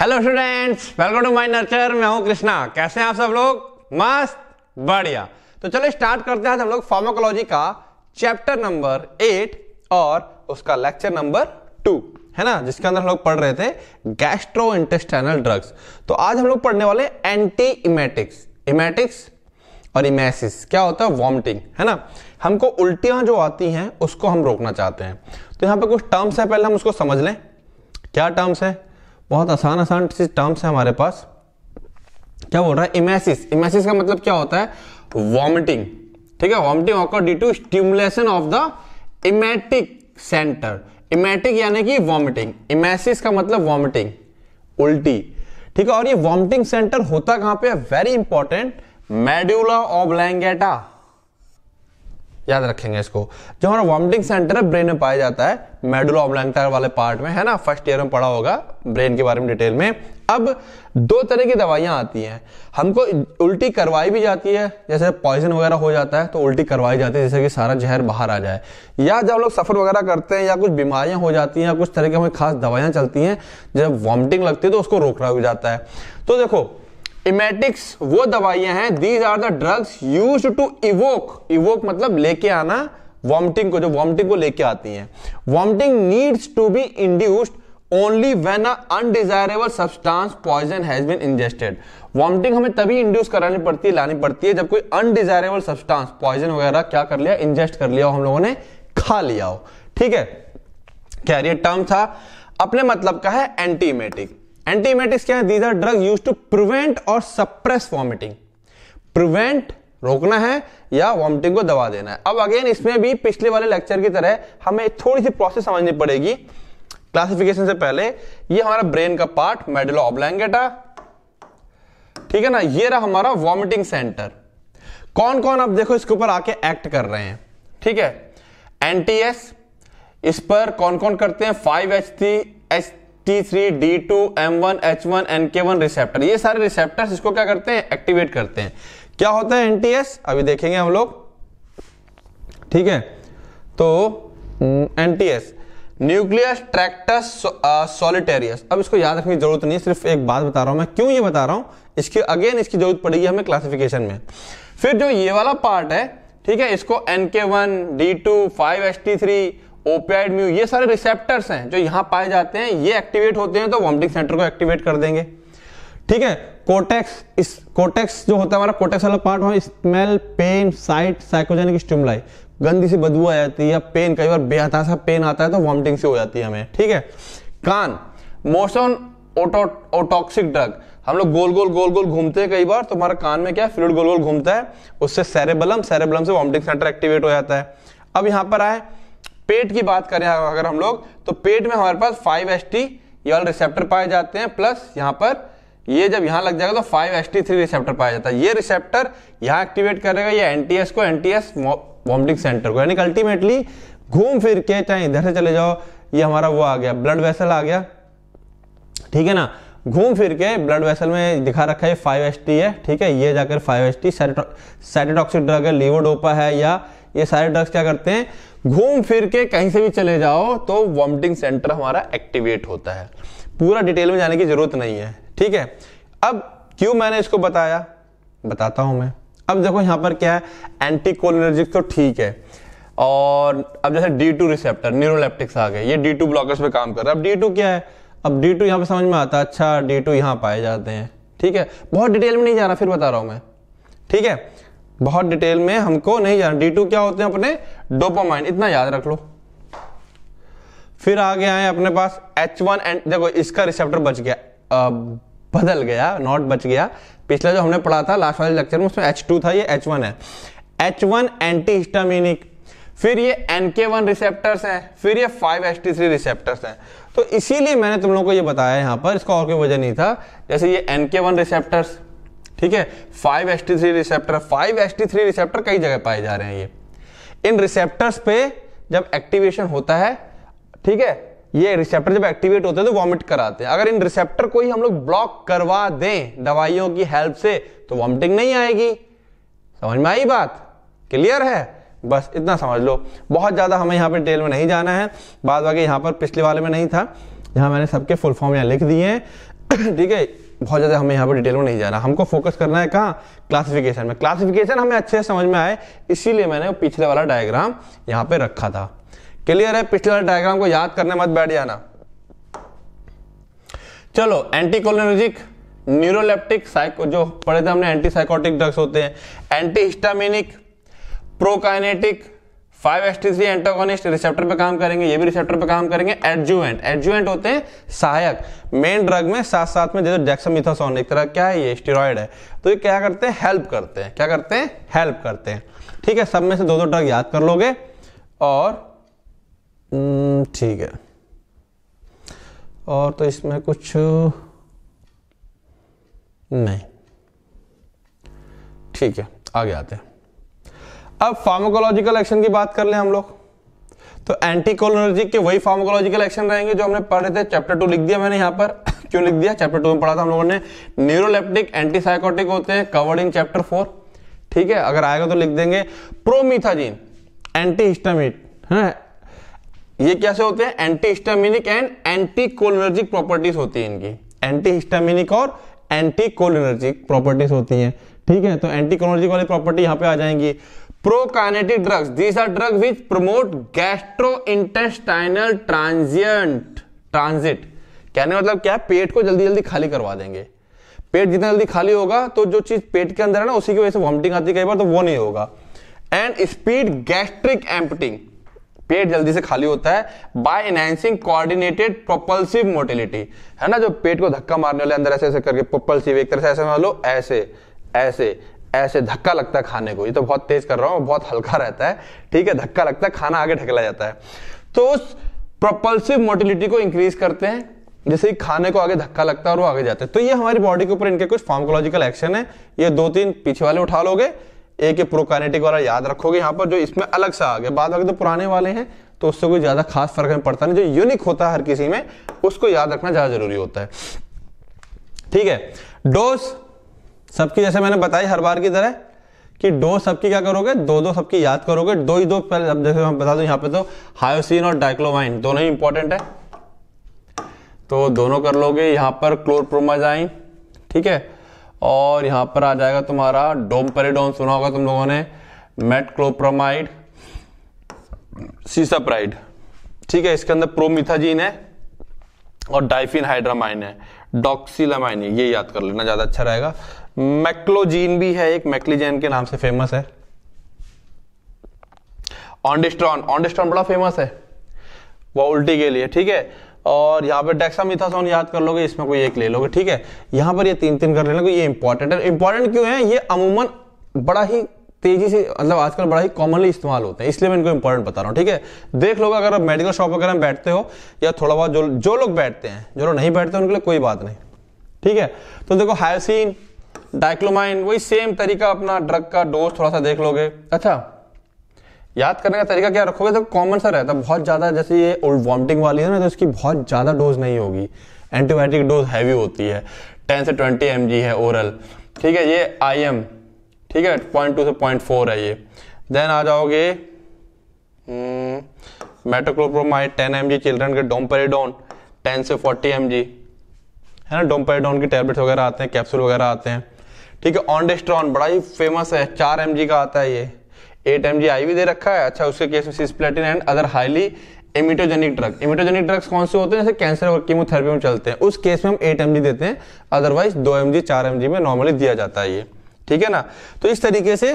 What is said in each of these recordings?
hello students welcome to my nurture मैं हूं कृष्णा कैसे हैं आप सब लोग मस्त बढ़िया तो चलो स्टार्ट करते हैं हम लोग फार्माकोलॉजी का चैप्टर नंबर एट और उसका लेक्चर नंबर टू है ना जिसके अंदर हम लोग पढ़ रहे थे गैस्ट्रो इंटेस्टाइनल ड्रग्स तो आज हम लोग पढ़ने वाले एंटी इमेटिक्स इमेटिक्स और इमेसिस क्या होता है वॉमिटिंग है ना हमको उल्टियां जो आती हैं उसको हम रोकना चाहते हैं तो यहाँ पे कुछ टर्म्स है पहले हम उसको समझ लें क्या टर्म्स है बहुत आसान आसान टर्म्स है हमारे पास क्या बोल रहा है इमेसिस इमेसिस का मतलब क्या होता है वॉमिटिंग ठीक है vomiting occur due to stimulation of the emetic centre emetic यानी कि वॉमिटिंग इमेसिस का मतलब वॉमिटिंग उल्टी ठीक है और ये वॉमिटिंग सेंटर होता कहां पे वेरी इंपॉर्टेंट मेड्यूला ऑब्लैंगेटा याद रखेंगे इसको जो हमारा वॉमिटिंग सेंटर है ब्रेन में पाया जाता है मेडुला ओब्लैंगटार वाले पार्ट में है ना फर्स्ट ईयर में पढ़ा होगा ब्रेन के बारे में डिटेल में अब दो तरह की दवाइयां आती हैं हमको उल्टी करवाई भी जाती है जैसे पॉइजन वगैरह हो जाता है तो उल्टी करवाई जाती है जैसे कि सारा जहर बाहर आ जाए या जब लोग सफ़र वगैरह करते हैं या कुछ बीमारियां हो जाती हैं या कुछ तरह की हमें खास दवाइयां चलती हैं जब वॉमिटिंग लगती है तो उसको रोक रहा जाता है तो देखो इमेटिक्स वो दवाइयां हैं these are the drugs use to evoke evoke मतलब लेके आना वॉमिटिंग को जो वॉमिटिंग को लेके आती हैं vomiting needs to be induced only when a undesirable substance poison has been ingested vomiting हमें तभी इंड्यूस करानी पड़ती है लानी पड़ती है जब कोई अनडिजायरेबल सब्सटांस पॉइजन वगैरह क्या कर लिया इंजेस्ट कर लिया हो हम लोगों ने खा लिया हो ठीक है कैरियर टर्म था अपने मतलब का है एंटीमेटिक एंटीमेटिक्स क्या है these are drug use to prevent और सप्रेस वॉमिटिंग प्रिवेंट रोकना है या वॉमिटिंग को दबा देना है अब अगेन इसमें भी पिछले वाले लेक्चर की तरह हमें थोड़ी सी प्रोसेस समझनी पड़ेगी क्लासिफिकेशन से पहले ये हमारा ब्रेन का पार्ट मेडुला ऑब्लैंगेटा ठीक है ना ये रहा हमारा वॉमिटिंग सेंटर कौन कौन अब देखो इसके ऊपर आके एक्ट कर रहे हैं ठीक है एनटीएस इस पर कौन कौन करते हैं five H T H T three D two M one H one N K one receptor ये सारे रिसेप्टर इसको क्या करते हैं एक्टिवेट करते हैं क्या होता है एनटीएस अभी देखेंगे हम लोग ठीक है तो एनटीएस न्यूक्लियस ट्रैक्टस सॉलिटेरियस अब इसको याद रखने की जरूरत नहीं सिर्फ एक बात बता रहा हूं मैं क्यों ये बता रहा हूं इसकी अगेन इसकी जरूरत पड़ेगी हमें क्लासिफिकेशन में फिर जो ये वाला पार्ट है ठीक है इसको NK one D two five S T three opioid mu ये सारे रिसेप्टर्स हैं जो यहां पाए जाते हैं ये एक्टिवेट होते हैं तो वॉमिटिंग सेंटर को एक्टिवेट कर देंगे ठीक है कोटेक्स इस कोटेक्स जो होता है हमारा कोटेक्स वाला पार्ट वहां smell pain sight psychogenic stimuli गंदी सी बदबू आ जाती है या पेन कई बार बेहतासा पेन आता है तो वॉमिटिंग से हो जाती है हमें ठीक है कान मोशन ऑटो ओटॉक्सिक ड्रग हम लोग गोल गोल गोल गोल घूमते हैं कई बार तो हमारे कान में क्या फ्लूड गोल गोल घूमता है उससे सेरेबलम सेरेबलम से वॉमिटिंग सेंटर एक्टिवेट हो जाता है अब यहां पर आए पेट की बात करें अगर हम लोग तो पेट में हमारे पास फाइव एस टी ये वाले रिसेप्टर पाए जाते हैं प्लस यहां पर ये जब यहाँ लग जाएगा तो five S T three receptor पाया जाता है ये रिसेप्टर यहाँ एक्टिवेट करेगा ये एनटीएस को एनटीएस वॉमिटिंग सेंटर को यानी अल्टीमेटली घूम फिर के चाहे इधर से चले जाओ ये हमारा वो आ गया ब्लड वेसल आ गया ठीक है ना घूम फिर के ब्लड वेसल में दिखा रखा है फाइव एस है ठीक है ये जाकर five S T cytotoxic drug है लीवोडोपा है या ये सारे ड्रग्स क्या करते हैं घूम फिर के कहीं से भी चले जाओ तो वॉमिटिंग सेंटर हमारा एक्टिवेट होता है पूरा डिटेल में जाने की जरूरत नहीं है ठीक है अब क्यों मैंने इसको बताया बताता हूं मैं अब देखो यहां पर क्या है एंटी कोलिनर्जिक तो ठीक है और अब जैसे डी टू रिसेप्टर न्यूरोलेप्टिक्स आ गए ये डी टू ब्लॉकर्स पे काम कर रहा है अब डी टू क्या है अब डी टू यहां पर समझ में आता है अच्छा डी टू यहां पाए जाते हैं ठीक है बहुत डिटेल में नहीं जाना फिर बता रहा हूं मैं ठीक है बहुत डिटेल में हमको नहीं जाना डी टू क्या होते हैं अपने डोपामाइन इतना याद रख लो फिर आगे आए अपने पास एच वन एंड देखो इसका रिसेप्टर बच गया बदल गया नॉट बच गया पिछला जो हमने पढ़ा था लास्ट वाले लेक्चर में उसमें एच टू था ये एच वन है एच वन एंटी हिस्टामिनिक फिर ये NK1 रिसेप्टर्स हैं फिर ये 5HT3 रिसेप्टर्स हैं तो इसीलिए मैंने तुम लोगों को ये बताया यहां पर इसका और कोई वजह नहीं था जैसे ये NK1 रिसेप्टर्स ठीक है 5HT3 रिसेप्टर 5HT3 रिसेप्टर कई जगह पाए जा रहे हैं ये इन रिसेप्टर्स पे जब एक्टिवेशन होता है ठीक है ये रिसेप्टर जब एक्टिवेट होते हैं तो वॉमिट कराते हैं अगर इन रिसेप्टर को ही हम लोग ब्लॉक करवा दें दवाइयों की हेल्प से तो वॉमिटिंग नहीं आएगी समझ में आई बात क्लियर है बस इतना समझ लो बहुत ज़्यादा हमें यहाँ पर डिटेल में नहीं जाना है बाद बाकी यहाँ पर पिछले वाले में नहीं था यहाँ मैंने सबके फुल फॉर्म यहाँ लिख दिए हैं ठीक है बहुत ज़्यादा हमें यहाँ पर डिटेल में नहीं जाना हमको फोकस करना है कहाँ क्लासिफिकेशन में क्लासिफिकेशन हमें अच्छे से समझ में आए इसीलिए मैंने पिछले वाला डायग्राम यहाँ पे रखा था क्लियर है पिछले वाले डायग्राम को याद करने मत बैठ जाना चलो एंटी न्यूरोलेप्टिक साइको जो पढ़े थे हमने एंटीसाइकोटिक ड्रग्स होते हैं antihistaminic prokinetic five S T three antagonist receptor पे काम करेंगे ये भी रिसेप्टर पे काम करेंगे एडजुएंट एडजुएंट होते हैं सहायक मेन ड्रग में साथ साथ में जैसे डेक्सामिथासोन एक तरह क्या है ये स्टेरॉयड है तो ये क्या करते हैं हेल्प करते हैं क्या करते हैं हेल्प करते हैं ठीक है सब में से दो दो ड्रग याद कर लोगे और हम्म, ठीक है और तो इसमें कुछ नहीं ठीक है आगे आते हैं अब फार्माकोलॉजिकल एक्शन की बात कर लें हम लोग तो एंटी के वही फार्माकोलॉजिकल एक्शन रहेंगे जो हमने पढ़े थे चैप्टर टू लिख दिया मैंने यहां पर क्यों लिख दिया चैप्टर टू में पढ़ा था हम लोगों ने न्यूरोलेप्टिक एंटीसाइकोटिक होते हैं कवर्ड इन चैप्टर फोर ठीक है अगर आएगा तो लिख देंगे प्रोमिथाजीन एंटी हिस्टामिट है ये कैसे होते हैं antihistaminic and anticholinergic properties होती है इनकी एंटी हिस्टामिनिक और एंटी कोलिनर्जिक प्रॉपर्टीज होती है ठीक है तो एंटी कोलिनर्जिक वाली प्रॉपर्टी यहां पे आ जाएंगी prokinetic drugs these are drugs which promote gastrointestinal transient transit कहने मतलब क्या है पेट को जल्दी जल्दी खाली करवा देंगे पेट जितना जल्दी खाली होगा तो जो चीज पेट के अंदर है ना उसी की वजह से वॉमिटिंग आती है कई बार तो वो नहीं होगा एंड स्पीड गैस्ट्रिक एम्पटिंग पेट जल्दी से खाली होता है by enhancing coordinated propulsive motility है ना जो पेट को धक्का मारने वाले अंदर ऐसे ऐसे करके प्रोपल्सिव एक तरह से ऐसे मान लो ऐसे ऐसे ऐसे धक्का लगता है खाने को ये तो बहुत तेज कर रहा हूँ बहुत हल्का रहता है ठीक है धक्का लगता है खाना आगे ढकला जाता है तो उस प्रोपल्सिव मोटिलिटी को इंक्रीज करते हैं जैसे ही खाने को आगे धक्का लगता है और वो आगे जाते हैं तो ये हमारी बॉडी के ऊपर इनके कुछ फार्मकोलॉजिकल एक्शन है ये दो तीन पीछे वाले उठा लोगे एक ये प्रोकानेटिक वाला याद रखोगे यहाँ पर जो इसमें अलग सा आ गया बाद तो पुराने वाले हैं तो उससे कोई ज़्यादा खास फर्क नहीं पड़ता नहीं जो यूनिक होता है हर किसी में उसको याद रखना ज़्यादा जरूरी होता है ठीक है डोज सबकी जैसे मैंने बताई हर बार की तरह कि डो सबकी क्या करोगे दो दो सबकी याद करोगे दो ही दो पहले अब जैसे मैं बता दूं यहां पे तो हायोसिन और डाइक्लोवाइन दोनों ही इंपॉर्टेंट है तो दोनों कर लोगे यहां पर क्लोरप्रोमाजाइन ठीक है और यहाँ पर आ जाएगा तुम्हारा डोमपेरिडोन सुना होगा तुम लोगों ने मेटक्लोप्रोमाइड सीसाप्राइड ठीक है इसके अंदर प्रोमिथाजीन है और डाइफिन हाइड्रामाइन है डॉक्सिलामाइन है ये याद कर लेना ज्यादा अच्छा रहेगा मैक्लोजीन भी है एक मैक्लीजेन के नाम से फेमस है ऑन्डेस्ट्रॉन ऑन्डेस्ट्रॉन बड़ा फेमस है वह उल्टी के लिए ठीक है और यहाँ पर डेक्सामिथासोन याद कर लोगे इसमें कोई एक ले लोगे ठीक है यहाँ पर ये तीन तीन कर लेना कोई ये इंपॉर्टेंट है इंपॉर्टेंट क्यों है ये अमूमन बड़ा ही तेजी से मतलब आजकल बड़ा ही कॉमनली इस्तेमाल होते हैं इसलिए मैं इनको इंपॉर्टेंट बता रहा हूँ ठीक है देख लो अगर आप मेडिकल शॉप वगैरह में बैठते हो या थोड़ा बहुत जो जो लोग बैठते हैं जो लोग नहीं बैठते उनके लिए कोई बात नहीं ठीक है तो देखो हाइसिन डाइक्लोमाइन वही सेम तरीका अपना ड्रग का डोज थोड़ा सा देख लोगे अच्छा याद करने का तरीका क्या रखोगे तो कॉमन सा रहता है बहुत ज़्यादा जैसे ये ओल्ड वॉमिटिंग वाली है ना तो इसकी बहुत ज़्यादा डोज नहीं होगी एंटीबायोटिक डोज हैवी होती है टेन से ट्वेंटी एम है ओरल ठीक है ये आई एम ठीक है पॉइंट टू से पॉइंट फोर है ये देन आ जाओगे metoclopramide ten M G children के डोमपेरिडोन टेन से फोर्टी एम जी है ना डोमपेरिडोन के टैबलेट्स वगैरह आते हैं कैप्सूल वगैरह आते हैं ठीक है ऑनडेस्ट्रॉन बड़ा ही फेमस है चार एम का आता है ये एट एम जी दे रखा है अच्छा उसके केस में cisplatin and other highly emetogenic drug emetogenic drugs कौन से होते हैं जैसे कैंसर और कीमोथेरेपी में चलते हैं उस केस में हम एट एम देते हैं अदरवाइज दो एम जी चार एम में नॉर्मली दिया जाता है ये ठीक है ना तो इस तरीके से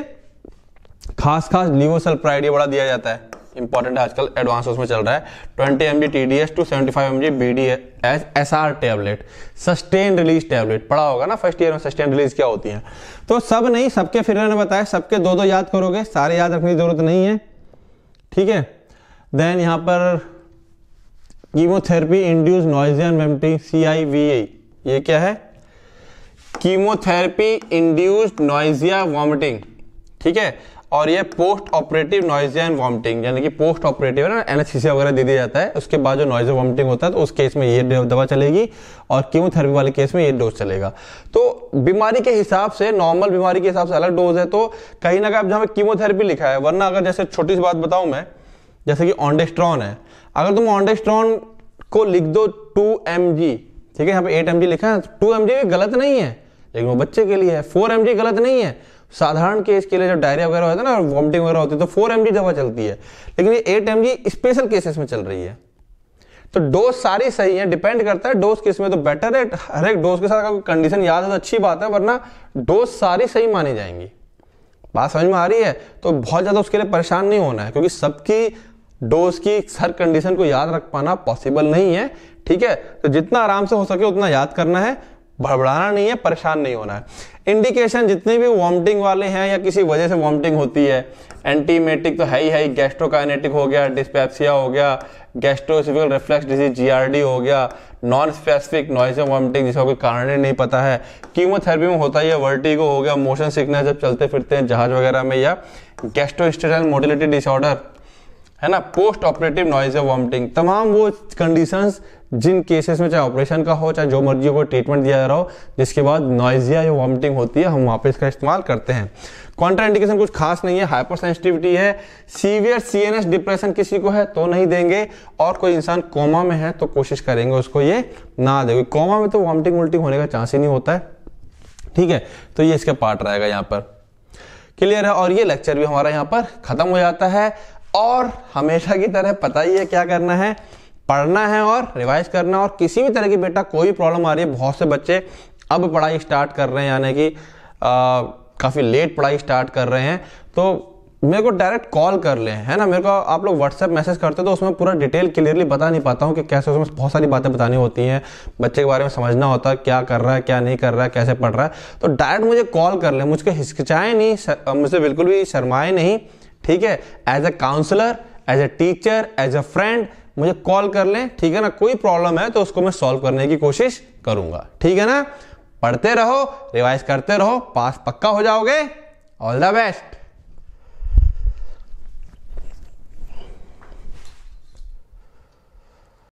खास खास लिवोसल्प्राइड ये बड़ा दिया जाता है इंपॉर्टेंट है आजकल एडवांस उसमें चल रहा है twenty M G T D S two seventy five M G B D S S R tablet sustain release tablet पढ़ा होगा ना फर्स्ट ईयर में सस्टेन रिलीज क्या होती है तो सब नहीं सबके फिर ने बताया सबके दो दो याद करोगे सारे याद रखने की जरूरत नहीं है ठीक है देन यहाँ पर कीमोथेरेपी इंड्यूस नॉइजियन मेमटी सी आई वी ए ये क्या है कीमोथेरेपी इंड्यूस्ड नॉइजिया वॉमिटिंग ठीक है और ये post operative nausea and vomiting यानी कि पोस्ट ऑपरेटिव है ना एनेस्थीसिया वगैरह दे दिया जाता है उसके बाद जो नॉइजिया वॉमिटिंग होता है तो उस केस में ये दवा चलेगी और कीमोथेरेपी वाले केस में ये डोज चलेगा तो बीमारी के हिसाब से नॉर्मल बीमारी के हिसाब से अलग डोज है तो कहीं ना कहीं अब जहाँ कीमोथेरेपी लिखा है वरना अगर जैसे छोटी सी बात बताऊँ मैं जैसे कि ऑनडेस्ट्रॉन है अगर तुम ऑन्डेस्ट्रॉन को लिख दो टू एम जी ठीक है यहाँ पे एट एम जी लिखा है टू एम जी गलत नहीं है लेकिन वो बच्चे के लिए है फोर एम जी गलत नहीं है साधारण केस के लिए जब डायरिया वगैरह होता है ना वॉमिटिंग वगैरह होती है तो फोर एम दवा चलती है लेकिन ये एट एम स्पेशल केसेस में चल रही है तो डोज सारी सही है डिपेंड करता है डोज किस में तो बेटर है हर एक डोज के साथ अगर कंडीशन याद है तो अच्छी बात है वरना डोज सारी सही मानी जाएंगी बात समझ में आ रही है तो बहुत ज़्यादा उसके लिए परेशान नहीं होना है क्योंकि सबकी डोज की हर कंडीशन को याद रख पाना पॉसिबल नहीं है ठीक है तो जितना आराम से हो सके उतना याद करना है भड़बड़ाना नहीं है परेशान नहीं होना है इंडिकेशन जितने भी वॉमिटिंग वाले हैं या किसी वजह से वॉमिटिंग होती है एंटीमेटिक तो है ही है गैस्ट्रोकाइनेटिक हो गया डिस्पैप्सिया हो गया गैस्ट्रोसिफिकल रिफ्लेक्स डिजीज जीआरडी हो गया नॉन स्पेसिफिक नॉइज वॉमिटिंग जिसका कोई कारण ही नहीं पता है कीमोथेरेपी में होता ही है वर्टिगो हो गया मोशन सिकनेस जब चलते फिरते हैं जहाज वगैरह में या गैस्ट्रोस्टेशन मोटिलिटी डिसऑर्डर है ना पोस्ट ऑपरेटिव नॉइज वॉमिटिंग तमाम वो कंडीशंस जिन केसेस में चाहे ऑपरेशन का हो चाहे जो मर्जी को ट्रीटमेंट दिया जा रहा हो जिसके बाद नॉइजिया या वॉमिटिंग होती है हम वहाँ पे इसका इस्तेमाल करते हैं कॉन्ट्राइंडिकेशन कुछ खास नहीं है हाइपर सेंसिटिविटी है सीवियर सीएनएस डिप्रेशन किसी को है तो नहीं देंगे और कोई इंसान कोमा में है तो कोशिश करेंगे उसको ये ना देंगे कोमा में तो वॉमिटिंग उल्टिंग होने का चांस ही नहीं होता है ठीक है तो ये इसका पार्ट रहेगा यहाँ पर क्लियर है और ये लेक्चर भी हमारा यहाँ पर खत्म हो जाता है और हमेशा की तरह पता ही है क्या करना है पढ़ना है और रिवाइज करना है और किसी भी तरह की बेटा कोई भी प्रॉब्लम आ रही है बहुत से बच्चे अब पढ़ाई स्टार्ट कर रहे हैं यानी कि काफ़ी लेट पढ़ाई स्टार्ट कर रहे हैं तो मेरे को डायरेक्ट कॉल कर ले है ना मेरे को आप लोग व्हाट्सएप मैसेज करते हो तो उसमें पूरा डिटेल क्लियरली बता नहीं पाता हूँ कि कैसे उसमें बहुत सारी बातें बतानी होती हैं बच्चे के बारे में समझना होता है क्या कर रहा है क्या नहीं कर रहा है कैसे पढ़ रहा है तो डायरेक्ट मुझे कॉल कर ले मुझको हिचकिचाएँ नहीं मुझसे बिल्कुल भी शर्माएँ नहीं ठीक है as a counsellor as a teacher as a friend मुझे कॉल कर लें ठीक है ना कोई प्रॉब्लम है तो उसको मैं सॉल्व करने की कोशिश करूंगा ठीक है ना पढ़ते रहो रिवाइज करते रहो पास पक्का हो जाओगे ऑल द बेस्ट